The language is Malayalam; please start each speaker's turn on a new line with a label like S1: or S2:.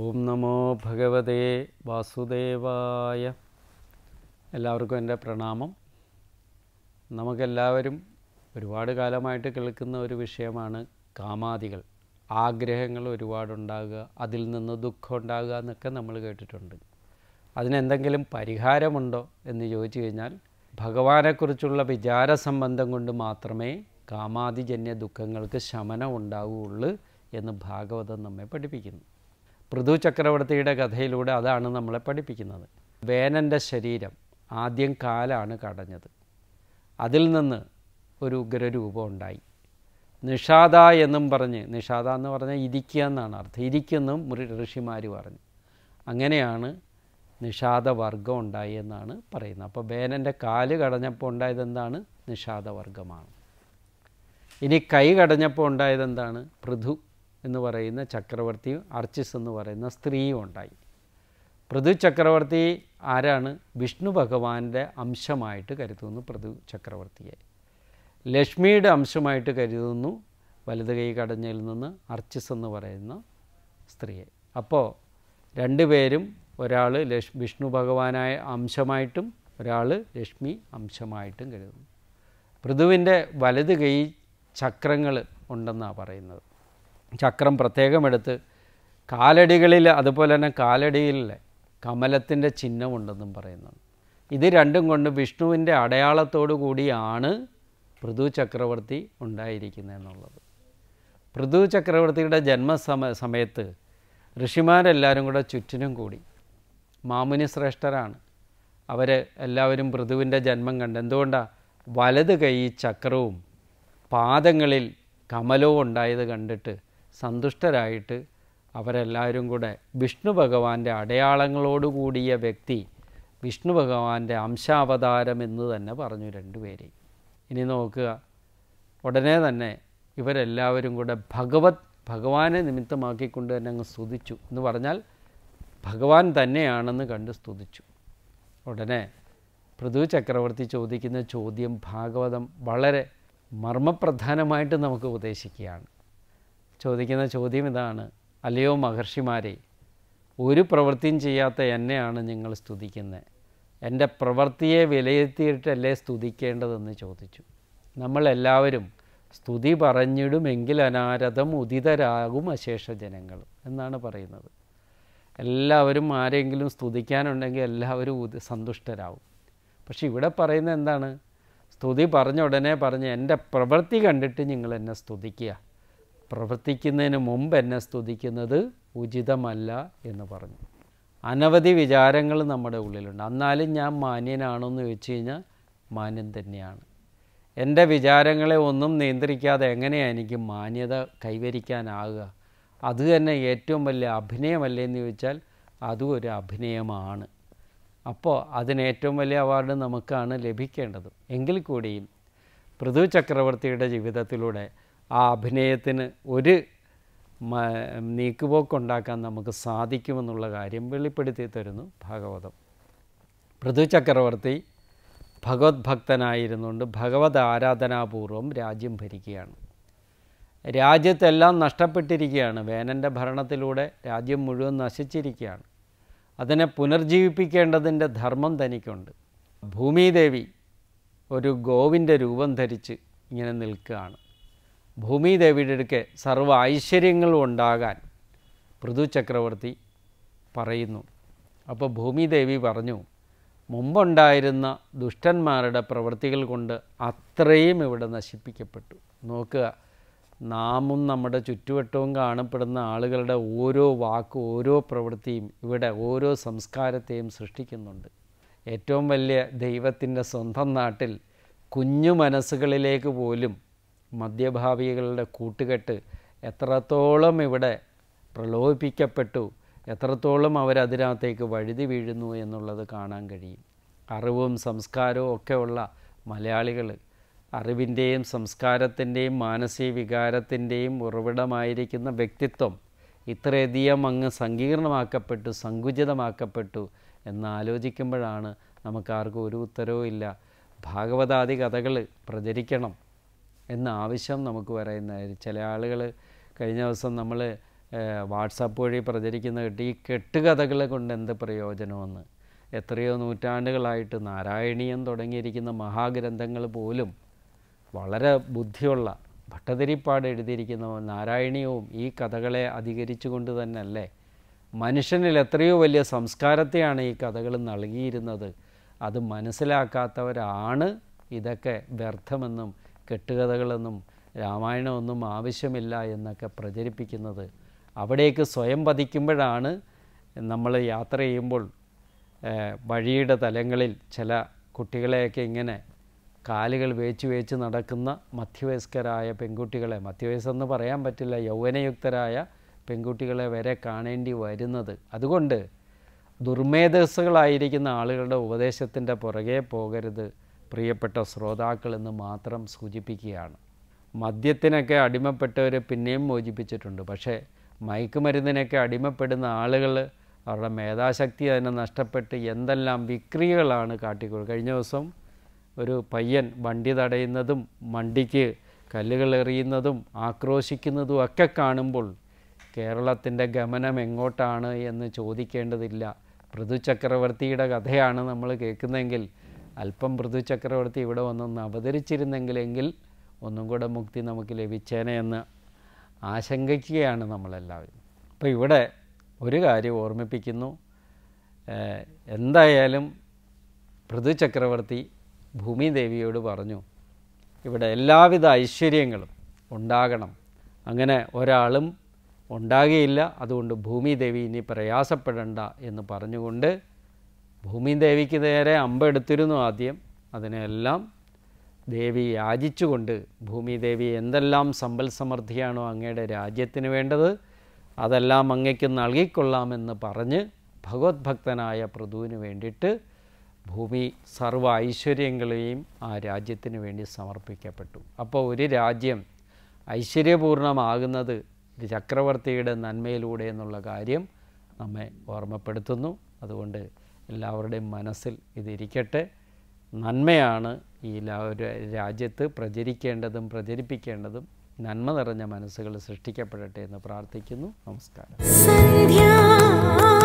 S1: ഓം നമോ ഭഗവതേ വാസുദേവായ എല്ലാവർക്കും എൻ്റെ പ്രണാമം നമുക്കെല്ലാവരും ഒരുപാട് കാലമായിട്ട് കേൾക്കുന്ന ഒരു വിഷയമാണ് കാമാദികൾ ആഗ്രഹങ്ങൾ ഒരുപാടുണ്ടാകുക അതിൽ നിന്ന് ദുഃഖം ഉണ്ടാകുക എന്നൊക്കെ നമ്മൾ കേട്ടിട്ടുണ്ട് അതിനെന്തെങ്കിലും പരിഹാരമുണ്ടോ എന്ന് ചോദിച്ചു കഴിഞ്ഞാൽ ഭഗവാനെക്കുറിച്ചുള്ള വിചാര സംബന്ധം കൊണ്ട് മാത്രമേ കാമാതിജന്യ ദുഃഖങ്ങൾക്ക് ശമനം ഉണ്ടാവുകയുള്ളൂ എന്ന് ഭാഗവതം നമ്മെ പഠിപ്പിക്കുന്നു പൃഥു ചക്രവർത്തിയുടെ കഥയിലൂടെ അതാണ് നമ്മളെ പഠിപ്പിക്കുന്നത് വേനൻ്റെ ശരീരം ആദ്യം കാലാണ് കടഞ്ഞത് അതിൽ നിന്ന് ഒരു ഉഗ്രരൂപം ഉണ്ടായി നിഷാദ എന്നും പറഞ്ഞ് നിഷാദ എന്ന് പറഞ്ഞാൽ ഇരിക്കുക എന്നാണ് അർത്ഥം ഇരിക്കുന്നു ഋഷിമാർ പറഞ്ഞു അങ്ങനെയാണ് നിഷാദവർഗം ഉണ്ടായി എന്നാണ് പറയുന്നത് അപ്പോൾ വേനൻ്റെ കാല് കടഞ്ഞപ്പോൾ എന്താണ് നിഷാദവർഗമാണ് ഇനി കൈ കടഞ്ഞപ്പോൾ എന്താണ് പൃഥു എന്ന് പറയുന്ന ചക്രവർത്തിയും അർച്ചിസ് എന്ന് പറയുന്ന സ്ത്രീയും ഉണ്ടായി പൃഥു ചക്രവർത്തി ആരാണ് വിഷ്ണു ഭഗവാന്റെ അംശമായിട്ട് കരുതുന്നു പൃഥു ചക്രവർത്തിയെ ലക്ഷ്മിയുടെ അംശമായിട്ട് കരുതുന്നു വലത് കൈ കടഞ്ഞയിൽ നിന്ന് അർച്ചിസ് എന്ന് പറയുന്ന സ്ത്രീയെ അപ്പോൾ രണ്ടുപേരും ഒരാൾ ലക്ഷ് വിഷ്ണു ഭഗവാനായ അംശമായിട്ടും ഒരാൾ ലക്ഷ്മി അംശമായിട്ടും കരുതുന്നു പൃഥുവിൻ്റെ വലത് കൈ ചക്രങ്ങൾ ഉണ്ടെന്നാണ് പറയുന്നത് ചക്രം പ്രത്യേകം എടുത്ത് കാലടികളിൽ അതുപോലെ തന്നെ കാലടിയിൽ കമലത്തിൻ്റെ ചിഹ്നമുണ്ടെന്നും പറയുന്നുണ്ട് ഇത് രണ്ടും കൊണ്ട് വിഷ്ണുവിൻ്റെ അടയാളത്തോടു കൂടിയാണ് പൃഥു ചക്രവർത്തി ഉണ്ടായിരിക്കുന്നതെന്നുള്ളത് പൃഥു ചക്രവർത്തിയുടെ ജന്മസമ സമയത്ത് ഋഷിമാരെല്ലാവരും കൂടെ ചുറ്റിനും കൂടി മാമുനി ശ്രേഷ്ഠരാണ് അവർ എല്ലാവരും പൃഥുവിൻ്റെ ജന്മം കണ്ട് എന്തുകൊണ്ടാണ് വലത് കൈ ചക്രവും പാദങ്ങളിൽ കമലവും ഉണ്ടായത് കണ്ടിട്ട് സന്തുഷ്ടരായിട്ട് അവരെല്ലാവരും കൂടെ വിഷ്ണു ഭഗവാന്റെ അടയാളങ്ങളോടുകൂടിയ വ്യക്തി വിഷ്ണു ഭഗവാന്റെ അംശാവതാരം എന്ന് തന്നെ പറഞ്ഞു രണ്ടുപേരെയും ഇനി നോക്കുക ഉടനെ തന്നെ ഇവരെല്ലാവരും കൂടെ ഭഗവത് ഭഗവാനെ നിമിത്തമാക്കിക്കൊണ്ട് തന്നെ അങ്ങ് സ്തുതിച്ചു എന്ന് പറഞ്ഞാൽ ഭഗവാൻ തന്നെയാണെന്ന് കണ്ട് സ്തുതിച്ചു ഉടനെ പൃഥു ചക്രവർത്തി ചോദിക്കുന്ന ചോദ്യം ഭാഗവതം വളരെ മർമ്മപ്രധാനമായിട്ട് നമുക്ക് ഉപദേശിക്കുകയാണ് ചോദിക്കുന്ന ചോദ്യം ഇതാണ് അല്ലയോ മഹർഷിമാരെ ഒരു പ്രവൃത്തിയും ചെയ്യാത്ത എന്നെയാണ് നിങ്ങൾ സ്തുതിക്കുന്നത് എൻ്റെ പ്രവൃത്തിയെ വിലയിരുത്തിയിട്ടല്ലേ സ്തുതിക്കേണ്ടതെന്ന് ചോദിച്ചു നമ്മളെല്ലാവരും സ്തുതി പറഞ്ഞിടുമെങ്കിൽ അനാരതം ഉദിതരാകും അശേഷ ജനങ്ങൾ എന്നാണ് പറയുന്നത് എല്ലാവരും ആരെങ്കിലും സ്തുതിക്കാനുണ്ടെങ്കിൽ എല്ലാവരും ഉദി സന്തുഷ്ടരാകും പക്ഷെ ഇവിടെ പറയുന്നത് എന്താണ് സ്തുതി പറഞ്ഞ ഉടനെ പറഞ്ഞ് എൻ്റെ പ്രവൃത്തി കണ്ടിട്ട് നിങ്ങൾ എന്നെ സ്തുതിക്കുക പ്രവർത്തിക്കുന്നതിന് മുമ്പ് എന്നെ സ്തുതിക്കുന്നത് ഉചിതമല്ല എന്ന് പറഞ്ഞു അനവധി വിചാരങ്ങൾ നമ്മുടെ ഉള്ളിലുണ്ട് എന്നാലും ഞാൻ മാന്യനാണെന്ന് ചോദിച്ചു കഴിഞ്ഞാൽ മാന്യം തന്നെയാണ് എൻ്റെ വിചാരങ്ങളെ ഒന്നും നിയന്ത്രിക്കാതെ എങ്ങനെയാണ് എനിക്ക് മാന്യത കൈവരിക്കാനാകുക അത് തന്നെ ഏറ്റവും വലിയ അഭിനയമല്ലേ എന്ന് ചോദിച്ചാൽ അതും ഒരു അഭിനയമാണ് അപ്പോൾ അതിന് ഏറ്റവും വലിയ അവാർഡ് നമുക്കാണ് ലഭിക്കേണ്ടത് എങ്കിൽ കൂടിയും പൃഥു ചക്രവർത്തിയുടെ ജീവിതത്തിലൂടെ ആ അഭിനയത്തിന് ഒരു നീക്കുപോക്കുണ്ടാക്കാൻ നമുക്ക് സാധിക്കുമെന്നുള്ള കാര്യം വെളിപ്പെടുത്തി തരുന്നു ഭാഗവതം പൃഥു ചക്രവർത്തി ഭഗവത് ഭഗവത് ആരാധനാപൂർവം രാജ്യം ഭരിക്കുകയാണ് രാജ്യത്തെല്ലാം നഷ്ടപ്പെട്ടിരിക്കുകയാണ് വേനൻ്റെ ഭരണത്തിലൂടെ രാജ്യം മുഴുവൻ നശിച്ചിരിക്കുകയാണ് അതിനെ പുനർജീവിപ്പിക്കേണ്ടതിൻ്റെ ധർമ്മം തനിക്കുണ്ട് ഭൂമിദേവി ഒരു ഗോവിൻ്റെ രൂപം ധരിച്ച് ഇങ്ങനെ നിൽക്കുകയാണ് ഭൂമിദേവിയുടെ അടുക്ക് സർവ്വ ഐശ്വര്യങ്ങളും ഉണ്ടാകാൻ പൃഥു ചക്രവർത്തി പറയുന്നു അപ്പോൾ ഭൂമിദേവി പറഞ്ഞു മുമ്പുണ്ടായിരുന്ന ദുഷ്ടന്മാരുടെ പ്രവൃത്തികൾ കൊണ്ട് അത്രയും ഇവിടെ നശിപ്പിക്കപ്പെട്ടു നോക്കുക നാമും നമ്മുടെ ചുറ്റുവട്ടവും കാണപ്പെടുന്ന ആളുകളുടെ ഓരോ വാക്കും ഓരോ പ്രവൃത്തിയും ഇവിടെ ഓരോ സംസ്കാരത്തെയും സൃഷ്ടിക്കുന്നുണ്ട് ഏറ്റവും വലിയ ദൈവത്തിൻ്റെ സ്വന്തം നാട്ടിൽ കുഞ്ഞു മനസ്സുകളിലേക്ക് പോലും മദ്യഭാവികളുടെ കൂട്ടുകെട്ട് എത്രത്തോളം ഇവിടെ പ്രലോഭിപ്പിക്കപ്പെട്ടു എത്രത്തോളം അവരതിനകത്തേക്ക് വഴുതി വീഴുന്നു എന്നുള്ളത് കാണാൻ കഴിയും അറിവും സംസ്കാരവും ഒക്കെയുള്ള മലയാളികൾ അറിവിൻ്റെയും സംസ്കാരത്തിൻ്റെയും മാനസിക വികാരത്തിൻ്റെയും ഉറവിടമായിരിക്കുന്ന വ്യക്തിത്വം ഇത്രയധികം അങ്ങ് സങ്കീർണമാക്കപ്പെട്ടു സങ്കുചിതമാക്കപ്പെട്ടു എന്ന് നമുക്കാർക്കും ഒരു ഉത്തരവും ഇല്ല ഭാഗവതാദി കഥകൾ പ്രചരിക്കണം എന്ന ആവശ്യം നമുക്ക് പറയുന്നത് ചില ആളുകൾ കഴിഞ്ഞ ദിവസം നമ്മൾ വാട്സാപ്പ് വഴി പ്രചരിക്കുന്ന കിട്ടി ഈ കെട്ടുകഥകളെ കൊണ്ട് എന്ത് പ്രയോജനമെന്ന് എത്രയോ നൂറ്റാണ്ടുകളായിട്ട് നാരായണീയം തുടങ്ങിയിരിക്കുന്ന മഹാഗ്രന്ഥങ്ങൾ പോലും വളരെ ബുദ്ധിയുള്ള ഭട്ടതിരിപ്പാട് എഴുതിയിരിക്കുന്ന നാരായണീയവും ഈ കഥകളെ കൊണ്ട് തന്നെയല്ലേ മനുഷ്യനിൽ എത്രയോ വലിയ സംസ്കാരത്തെയാണ് ഈ കഥകൾ നൽകിയിരുന്നത് അത് മനസ്സിലാക്കാത്തവരാണ് ഇതൊക്കെ വ്യർത്ഥമെന്നും കെട്ടുകഥകളൊന്നും രാമായണമൊന്നും ആവശ്യമില്ല എന്നൊക്കെ പ്രചരിപ്പിക്കുന്നത് അവിടേക്ക് സ്വയം പതിക്കുമ്പോഴാണ് നമ്മൾ യാത്ര ചെയ്യുമ്പോൾ വഴിയുടെ തലങ്ങളിൽ ചില കുട്ടികളെയൊക്കെ ഇങ്ങനെ കാലുകൾ വേച്ച് വേച്ച് നടക്കുന്ന മധ്യവയസ്കരായ പെൺകുട്ടികളെ മധ്യവയസ്സെന്ന് പറയാൻ പറ്റില്ല യൗവനയുക്തരായ പെൺകുട്ടികളെ വരെ കാണേണ്ടി വരുന്നത് അതുകൊണ്ട് ദുർമേധസ്സുകളായിരിക്കുന്ന ആളുകളുടെ ഉപദേശത്തിൻ്റെ പുറകെ പോകരുത് പ്രിയപ്പെട്ട ശ്രോതാക്കളെന്ന് മാത്രം സൂചിപ്പിക്കുകയാണ് മദ്യത്തിനൊക്കെ അടിമപ്പെട്ടവർ പിന്നെയും മോചിപ്പിച്ചിട്ടുണ്ട് പക്ഷേ മയക്കുമരുന്നിനൊക്കെ അടിമപ്പെടുന്ന ആളുകൾ അവരുടെ മേധാശക്തി അതിനെ നഷ്ടപ്പെട്ട് എന്തെല്ലാം വിക്രികളാണ് കാട്ടിക്കൊടുക്കുക കഴിഞ്ഞ ദിവസം ഒരു പയ്യൻ വണ്ടി തടയുന്നതും വണ്ടിക്ക് കല്ലുകൾ എറിയുന്നതും ആക്രോശിക്കുന്നതും ഒക്കെ കാണുമ്പോൾ കേരളത്തിൻ്റെ ഗമനം എങ്ങോട്ടാണ് എന്ന് ചോദിക്കേണ്ടതില്ല പൃഥു ചക്രവർത്തിയുടെ കഥയാണ് നമ്മൾ കേൾക്കുന്നതെങ്കിൽ അല്പം പൃഥു ചക്രവർത്തി ഇവിടെ വന്നൊന്ന് അവതരിച്ചിരുന്നെങ്കിലെങ്കിൽ ഒന്നും കൂടെ മുക്തി നമുക്ക് ലഭിച്ചേനെ എന്ന് ആശങ്കിക്കുകയാണ് നമ്മളെല്ലാവരും അപ്പോൾ ഇവിടെ ഒരു കാര്യം ഓർമ്മിപ്പിക്കുന്നു എന്തായാലും പൃഥു ചക്രവർത്തി ഭൂമിദേവിയോട് പറഞ്ഞു ഇവിടെ എല്ലാവിധ ഐശ്വര്യങ്ങളും ഉണ്ടാകണം അങ്ങനെ ഒരാളും ഉണ്ടാകുകയില്ല അതുകൊണ്ട് ഭൂമിദേവി ഇനി പ്രയാസപ്പെടേണ്ട എന്ന് പറഞ്ഞുകൊണ്ട് ഭൂമി ദേവിക്ക് നേരെ അമ്പെടുത്തിരുന്നു ആദ്യം അതിനെല്ലാം ദേവി യാചിച്ചുകൊണ്ട് ഭൂമി ദേവി എന്തെല്ലാം സമ്പൽ സമൃദ്ധിയാണോ അങ്ങയുടെ രാജ്യത്തിന് വേണ്ടത് അതെല്ലാം അങ്ങയ്ക്ക് നൽകിക്കൊള്ളാമെന്ന് പറഞ്ഞ് ഭഗവത്ഭക്തനായ പൃഥുവിന് വേണ്ടിയിട്ട് ഭൂമി സർവ്വ ഐശ്വര്യങ്ങളെയും ആ രാജ്യത്തിന് വേണ്ടി സമർപ്പിക്കപ്പെട്ടു അപ്പോൾ ഒരു രാജ്യം ഐശ്വര്യപൂർണമാകുന്നത് ചക്രവർത്തിയുടെ നന്മയിലൂടെ എന്നുള്ള കാര്യം നമ്മെ ഓർമ്മപ്പെടുത്തുന്നു അതുകൊണ്ട് എല്ലാവരുടെയും മനസ്സിൽ ഇതിരിക്കട്ടെ നന്മയാണ് ഈ രാജ്യത്ത് പ്രചരിക്കേണ്ടതും പ്രചരിപ്പിക്കേണ്ടതും നന്മ നിറഞ്ഞ മനസ്സുകൾ സൃഷ്ടിക്കപ്പെടട്ടെ എന്ന് പ്രാർത്ഥിക്കുന്നു നമസ്കാരം